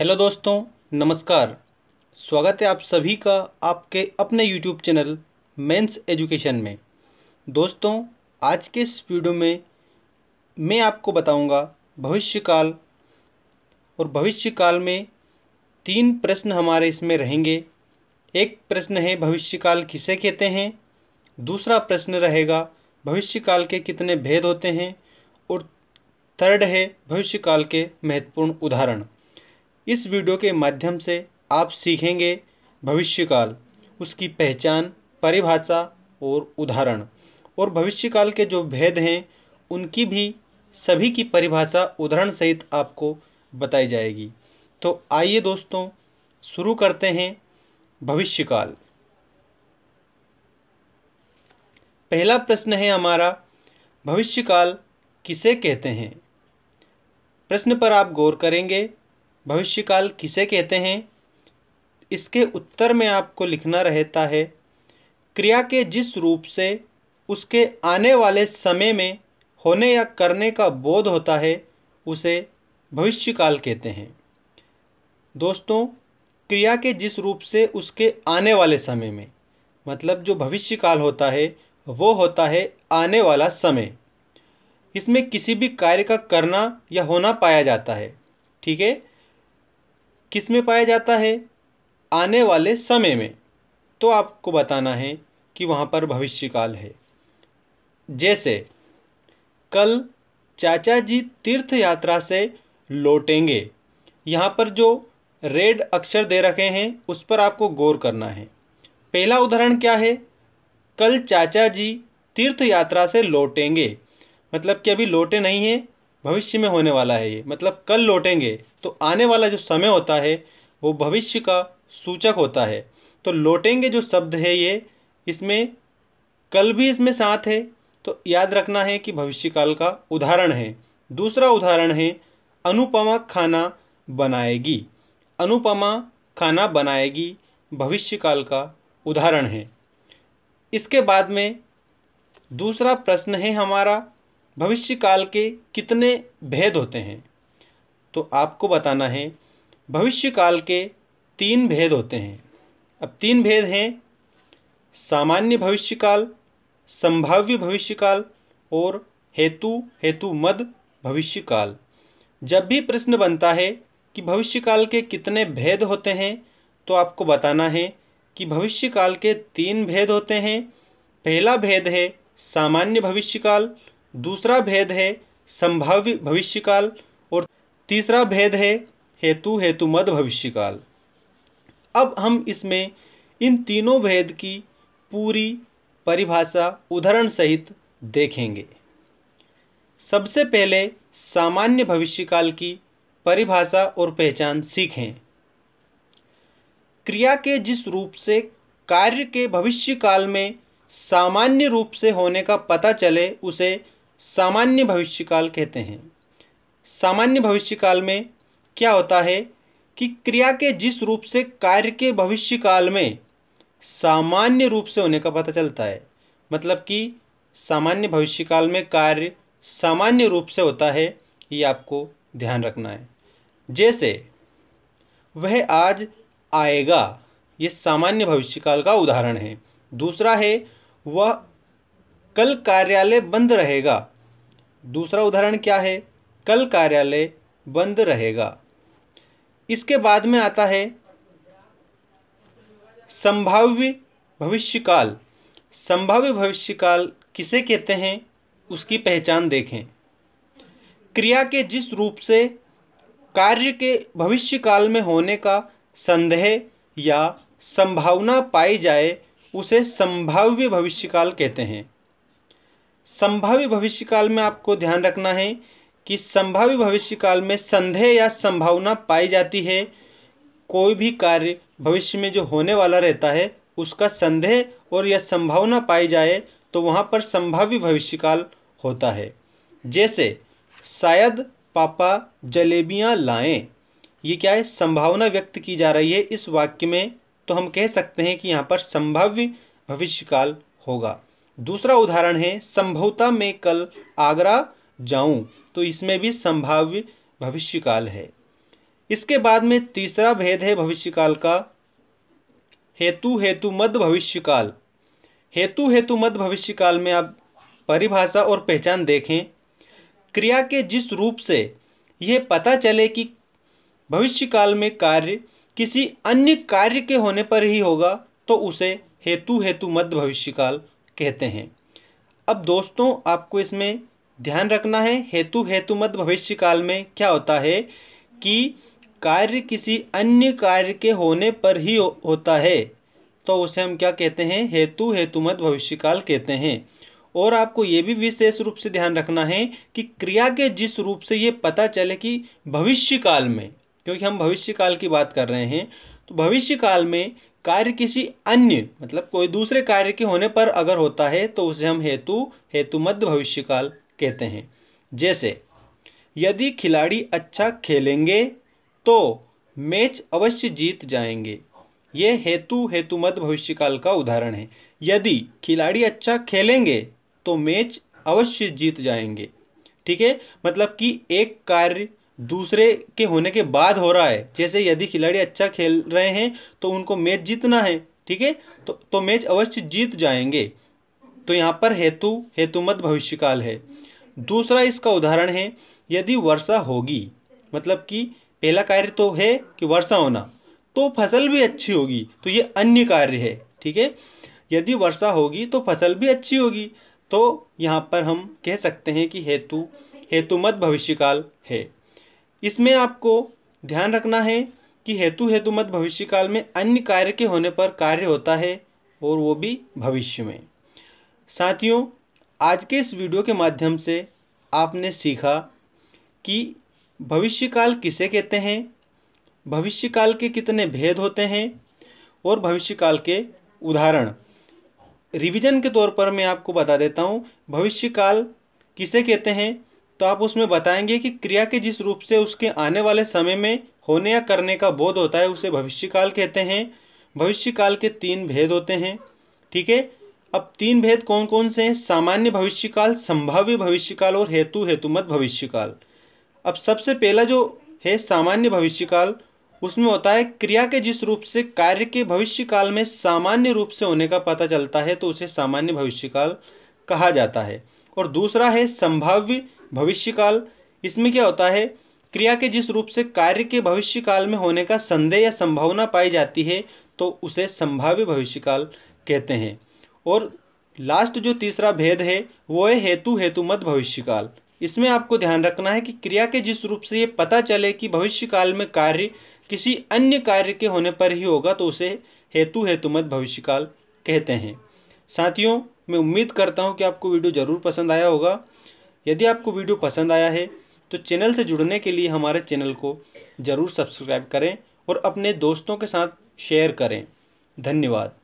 hello दोस्तों नमस्कार स्वागत है आप सभी का आपके अपने यूट्यूब चैनल मेंस एजुकेशन में दोस्तों आज के इस वीडियो में मैं आपको बताऊंगा भविष्यकाल और भविष्यकाल में तीन प्रश्न हमारे इसमें रहेंगे एक प्रश्न है भविष्यकाल किसे कहते हैं दूसरा प्रश्न रहेगा भविष्यकाल के कितने भेद होते हैं और थर्ड है भविष्यकाल के महत्वपूर्ण उदाहरण इस वीडियो के माध्यम से आप सीखेंगे भविष्यकाल उसकी पहचान परिभाषा और उदाहरण और भविष्यकाल के जो भेद हैं उनकी भी सभी की परिभाषा उदाहरण सहित आपको बताई जाएगी तो आइए दोस्तों शुरू करते हैं भविष्यकाल पहला प्रश्न है हमारा भविष्यकाल किसे कहते हैं प्रश्न पर आप गौर करेंगे भविष्यकाल किसे कहते हैं इसके उत्तर में आपको लिखना रहता है क्रिया के जिस रूप से उसके आने वाले समय में होने या करने का बोध होता है उसे भविष्यकाल कहते हैं दोस्तों क्रिया के जिस रूप से उसके आने वाले समय में मतलब जो भविष्यकाल होता है वो होता है आने वाला समय इसमें किसी भी कार्य का करना या होना पाया जाता है ठीक है किस में पाया जाता है आने वाले समय में तो आपको बताना है कि वहाँ पर भविष्यकाल है जैसे कल चाचा जी तीर्थ यात्रा से लौटेंगे यहाँ पर जो रेड अक्षर दे रखे हैं उस पर आपको गौर करना है पहला उदाहरण क्या है कल चाचा जी तीर्थ यात्रा से लौटेंगे मतलब कि अभी लौटे नहीं हैं भविष्य में होने वाला है ये मतलब कल लौटेंगे तो आने वाला जो समय होता है वो भविष्य का सूचक होता है तो लौटेंगे जो शब्द है ये इसमें कल भी इसमें साथ है तो याद रखना है कि भविष्यकाल का उदाहरण है दूसरा उदाहरण है अनुपमा खाना बनाएगी अनुपमा खाना बनाएगी भविष्यकाल का उदाहरण है इसके बाद में दूसरा प्रश्न है हमारा भविष्य काल के कितने भेद होते हैं तो आपको बताना है भविष्य काल के तीन भेद होते हैं अब तीन भेद हैं सामान्य भविष्य काल संभाव्य भविष्य काल और हेतु हेतु मद भविष्य काल जब भी प्रश्न बनता है कि भविष्य काल के कितने भेद होते हैं तो आपको बताना है कि भविष्य काल के तीन भेद होते हैं पहला भेद है सामान्य भविष्य काल दूसरा भेद है संभाव्य भविष्यकाल और तीसरा भेद है हेतु हेतु मद भविष्यकाल अब हम इसमें इन तीनों भेद की पूरी परिभाषा उदाहरण सहित देखेंगे सबसे पहले सामान्य भविष्यकाल की परिभाषा और पहचान सीखें क्रिया के जिस रूप से कार्य के भविष्य काल में सामान्य रूप से होने का पता चले उसे सामान्य भविष्यकाल कहते हैं सामान्य भविष्यकाल में क्या होता है कि क्रिया के जिस रूप से कार्य के भविष्यकाल में सामान्य रूप से होने का पता चलता है मतलब कि सामान्य भविष्यकाल में कार्य सामान्य रूप से होता है ये आपको ध्यान रखना है जैसे वह आज आएगा ये सामान्य भविष्यकाल का उदाहरण है दूसरा है वह कल कार्यालय बंद रहेगा दूसरा उदाहरण क्या है कल कार्यालय बंद रहेगा इसके बाद में आता है संभाव्य भविष्यकाल संभाव्य भविष्यकाल किसे कहते हैं उसकी पहचान देखें क्रिया के जिस रूप से कार्य के भविष्यकाल में होने का संदेह या संभावना पाई जाए उसे संभाव्य भविष्यकाल कहते हैं संभावी भविष्यकाल में आपको ध्यान रखना है कि संभावी भविष्यकाल में संदेह या संभावना पाई जाती है कोई भी कार्य भविष्य में जो होने वाला रहता है उसका संदेह और या संभावना पाई जाए तो वहाँ पर संभावी भविष्यकाल होता है जैसे शायद पापा जलेबियाँ लाएं ये क्या है संभावना व्यक्त की जा रही है इस वाक्य में तो हम कह सकते हैं कि यहाँ पर संभाव्य भविष्यकाल होगा दूसरा उदाहरण है संभवता में कल आगरा जाऊं तो इसमें भी संभाव्य भविष्यकाल है इसके बाद में तीसरा भेद है भविष्यकाल का हेतु हेतु मध्य भविष्यकाल हेतु हेतु मध्य भविष्यकाल में आप परिभाषा और पहचान देखें क्रिया के जिस रूप से यह पता चले कि भविष्यकाल में कार्य किसी अन्य कार्य के होने पर ही होगा तो उसे हेतु हेतु मध्य भविष्यकाल कहते हैं अब दोस्तों आपको इसमें ध्यान रखना है हेतु हेतुमत भविष्य काल में क्या होता है कि कार्य किसी अन्य कार्य के होने पर ही हो, होता है तो उसे हम क्या कहते हैं हेतु हेतुमत भविष्यकाल कहते हैं और आपको ये भी विशेष रूप से ध्यान रखना है कि क्रिया के जिस रूप से ये पता चले कि भविष्य काल में क्योंकि हम भविष्य काल की बात कर रहे हैं तो भविष्य काल में कार्य किसी अन्य मतलब कोई दूसरे कार्य के होने पर अगर होता है तो उसे हम हेतु हेतु मध्य भविष्य काल कहते हैं जैसे यदि खिलाड़ी अच्छा खेलेंगे तो मैच अवश्य जीत जाएंगे ये हेतु हेतुमत भविष्यकाल का उदाहरण है यदि खिलाड़ी अच्छा खेलेंगे तो मैच अवश्य जीत जाएंगे ठीक है मतलब कि एक कार्य दूसरे के होने के बाद हो रहा है जैसे यदि खिलाड़ी अच्छा खेल रहे हैं तो उनको मैच जीतना है ठीक है तो तो मैच अवश्य जीत जाएंगे तो यहाँ पर हेतु हेतुमत भविष्यकाल है दूसरा इसका उदाहरण है यदि वर्षा होगी मतलब कि पहला कार्य तो है कि वर्षा होना तो फसल भी अच्छी होगी तो ये अन्य कार्य है ठीक है यदि वर्षा होगी तो फसल भी अच्छी होगी तो यहाँ पर हम कह सकते हैं कि हेतु हेतुमत भविष्यकाल है इसमें आपको ध्यान रखना है कि हेतु हेतु मत भविष्य काल में अन्य कार्य के होने पर कार्य होता है और वो भी भविष्य में साथियों आज के इस वीडियो के माध्यम से आपने सीखा कि भविष्यकाल किसे कहते हैं भविष्यकाल के कितने भेद होते हैं और भविष्यकाल के उदाहरण रिवीजन के तौर पर मैं आपको बता देता हूँ भविष्यकाल किसे कहते हैं तो आप उसमें बताएंगे कि क्रिया के जिस रूप से उसके आने वाले समय में होने या करने का बोध होता है उसे भविष्यकाल कहते हैं भविष्यकाल के तीन भेद होते हैं ठीक है अब तीन भेद कौन कौन से हैं सामान्य भविष्यकाल संभाव्य भविष्यकाल और हेतु हेतुमत भविष्यकाल अब सबसे पहला जो है सामान्य भविष्यकाल उसमें होता है क्रिया के जिस रूप से कार्य के भविष्य काल में सामान्य रूप से होने का पता चलता है तो उसे सामान्य भविष्यकाल कहा जाता है और दूसरा है संभाव्य भविष्यकाल इसमें क्या होता है क्रिया के जिस रूप से कार्य के भविष्यकाल में होने का संदेह या संभावना पाई जाती है तो उसे संभाव्य भविष्यकाल कहते हैं और लास्ट जो तीसरा भेद है वो है हेतु मत भविष्यकाल इसमें आपको ध्यान रखना है कि क्रिया के जिस रूप से ये पता चले कि भविष्यकाल में कार्य किसी अन्य कार्य के होने पर ही होगा तो उसे हेतु मत भविष्यकाल कहते हैं साथियों मैं उम्मीद करता हूँ कि आपको वीडियो ज़रूर पसंद आया होगा यदि आपको वीडियो पसंद आया है तो चैनल से जुड़ने के लिए हमारे चैनल को ज़रूर सब्सक्राइब करें और अपने दोस्तों के साथ शेयर करें धन्यवाद